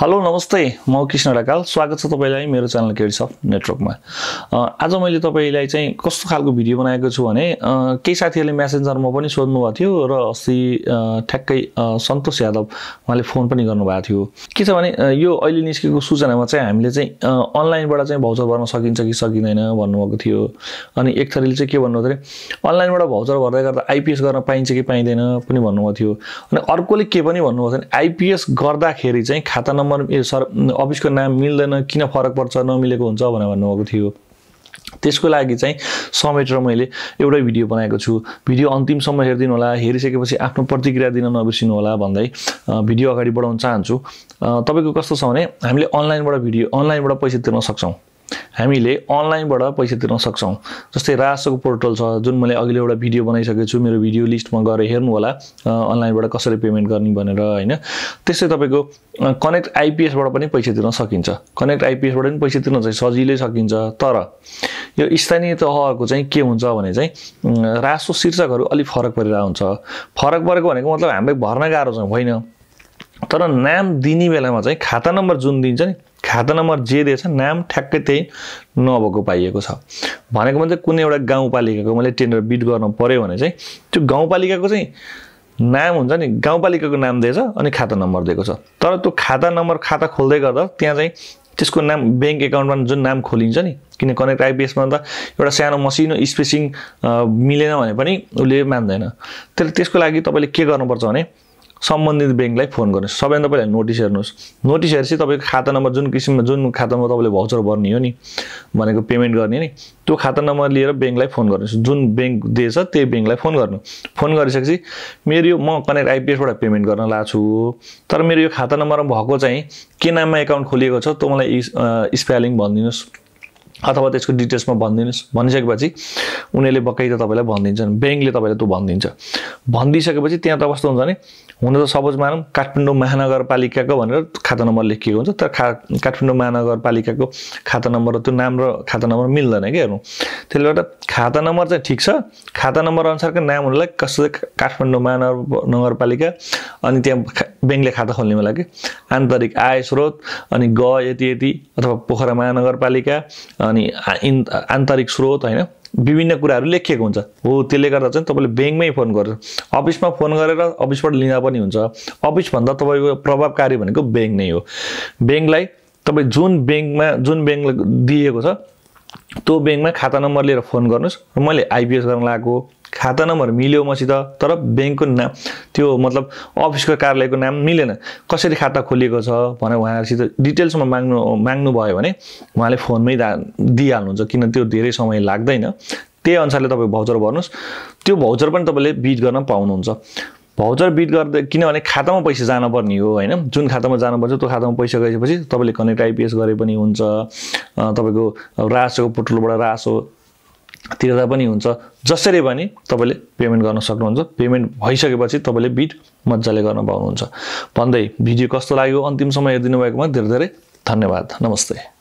hello नमस्ते म कृष्ण ढकाल स्वागत छ तपाईँलाई मेरो च्यानल केडिस अफ नेटवर्कमा आज मैले तपाईँलाई चाहिँ कस्तो खालको भिडियो बनाएको छु भने केही साथीहरूले म्यासेन्जरमा पनि सोध्नुभएको थियो र अस्ति ठ्याक्कै सन्तोष यादव उहाँले फोन पनि गर्नुभएको थियो के छ भने यो अहिले निस्केको सूचनामा चाहिँ हामीले चाहिँ अनलाइनबाट चाहिँ भाउचर भर्न सकिन्छ कि सकिँदैन भन्नुभएको थियो अनि एक थरीले चाहिँ के भन्नुभयो अरे अनलाइनबाट भाउचर भर्दै गर्दा आइपिएस गर्न पाइन्छ कि पाइँदैन पनि भन्नुभएको थियो अनि अर्कोले के पनि भन्नुभएको थियो भने आइपिएस गर्दाखेरि चाहिँ खाता नम्बर ए सर अफिसको नाम मिल्दैन किन फरक पर्छ नमिलेको हुन्छ भनेर भन्नुभएको थियो त्यसको लागि चाहिँ समेटेर मैले एउटै भिडियो बनाएको छु भिडियो अन्तिमसम्म हेरिदिनु होला हेरिसकेपछि आफ्नो प्रतिक्रिया दिन नबिर्सिनु होला भन्दै भिडियो अगाडि बढाउन चाहन्छु तपाईँको कस्तो छ भने हामीले अनलाइनबाट भिडियो अनलाइनबाट पैसा तिर्न सक्छौँ हामीले अनलाइनबाट पैसा तिर्न सक्छौँ जस्तै रासको पोर्टल छ जुन मैले अघिल्लो एउटा भिडियो बनाइसकेको छु मेरो भिडियो लिस्टमा गएर हेर्नु होला अनलाइनबाट कसरी पेमेन्ट गर्ने भनेर होइन त्यस्तै तपाईँको कनेक्ट आइपिएसबाट पनि पैसा तिर्न सकिन्छ कनेक्ट आइपिएसबाट पनि पैसा तिर्न चाहिँ सजिलै सकिन्छ तर यो स्थानीय तहको चाहिँ के हुन्छ भने चाहिँ रासो शीर्षकहरू अलिक फरक परिरहेको हुन्छ फरक परेको भनेको मतलब हामीलाई भर्न गाह्रो छ होइन तर नाम दिने बेलामा चाहिँ खाता नम्बर जुन दिन्छ नि खाता नम्बर जे दिएछ नाम ठ्याक्कै त्यही नभएको पाइएको छ भनेको भने कुनै एउटा गाउँपालिकाको मैले टेन्डर बिड गर्नु पऱ्यो भने चाहिँ त्यो गाउँपालिकाको चाहिँ नाम हुन्छ नि गाउँपालिकाको नाम दिएछ अनि खाता नम्बर दिएको छ तर त्यो खाता नम्बर खाता खोल्दै गर्दा त्यहाँ चाहिँ त्यसको नाम ब्याङ्क एकाउन्टमा जुन नाम खोलिन्छ नि किन कनेक्ट आइपिएसमा त एउटा सानो मसिनो स्पेसिङ मिलेन भने पनि उसले मान्दैन त्यसले त्यसको लागि तपाईँले के गर्नुपर्छ भने सम्बन्धित ब्याङ्कलाई फोन गर्नुहोस् सबैभन्दा पहिला नोटिस हेर्नुहोस् नोटिस हेरेपछि तपाईँको खाता नम्बर जुन किसिममा जुन खातामा तपाईँले भाउचर भर्ने हो नि भनेको पेमेन्ट गर्ने नि त्यो खाता नम्बर लिएर ब्याङ्कलाई फोन गर्नुहोस् जुन ब्याङ्क दिएछ त्यही ब्याङ्कलाई फोन गर्नु फोन गरिसकेपछि मेरो यो म कनेक्ट आइपिएसबाट पेमेन्ट गर्न लाएको तर मेरो यो खाता नम्बरमा भएको चाहिँ के नाममा एकाउन्ट खोलिएको छ त्यो मलाई स्पेलिङ भनिदिनुहोस् अथवा त्यसको डिटेल्समा भनिदिनुहोस् भनिसकेपछि उनीहरूले त तपाईँलाई भनिदिन्छन् ब्याङ्कले तपाईँलाई त्यो भनिदिन्छ भनिदिइसकेपछि त्यहाँ त कस्तो हुन्छ भने हुन त सपोज मानौँ काठमाडौँ महानगरपालिकाको भनेर खाता नम्बर लेखिएको हुन्छ तर खा काठमाडौँ महानगरपालिकाको खाता नम्बर र त्यो नाम र खाता नम्बर मिल्दैन क्या हेर्नु त्यसले गर्दा खाता नम्बर चाहिँ ठिक छ खाता नम्बर अनुसारको नाम हुनलाई काठमाडौँ महानगर नगरपालिका अनि त्यहाँ ब्याङ्कले खाता खोल्नेमा लागि आन्तरिक आय स्रोत अनि ग यति यति अथवा पोखरा महानगरपालिका अनि आन्तरिक स्रोत होइन विभिन्न कुराहरू लेखिएको हुन्छ हो त्यसले गर्दा चाहिँ तपाईँले ब्याङ्कमै फोन गर्छ अफिसमा फोन गरेर अफिसबाट लिँदा पनि हुन्छ अफिसभन्दा तपाईँको प्रभावकारी भनेको ब्याङ्क नै हो ब्याङ्कलाई तपाईँ जुन ब्याङ्कमा जुन ब्याङ्कले दिएको छ त्यो ब्याङ्कमा खाता नम्बर लिएर फोन गर्नुहोस् र मैले आइपिएस गर्न लगाएको खाता नम्बर मिल्यो मसित तर ब्याङ्कको नाम त्यो मतलब अफिसको कार्यालयको नाम मिलेन कसरी खाता खोलिएको छ भनेर उहाँहरूसित डिटेल्समा माग्नु माग्नु भयो भने उहाँले फोनमै दा दिइहाल्नुहुन्छ किन त्यो धेरै समय लाग्दैन त्यही अनुसारले तपाईँ भाउचर भर्नुहोस् त्यो भाउचर पनि तपाईँले बिट गर्न पाउनुहुन्छ भाउचर बिट गर्दा किनभने खातामा पैसा जानुपर्ने हो होइन जुन खातामा जानुपर्छ त्यो खातामा पैसा गएपछि तपाईँले कनेक्ट आइपिएस गरे पनि हुन्छ तपाईँको रासोको पोर्टलबाट रासो तिर्दा पनि हुन्छ जसरी भने तपाईँले पेमेन्ट गर्न सक्नुहुन्छ पेमेन्ट भइसकेपछि तपाईँले बिट मजाले गर्न पाउनुहुन्छ भन्दै भिडियो कस्तो लाग्यो अन्तिम समय हेरिदिनु भएकोमा धेरै धेरै धन्यवाद नमस्ते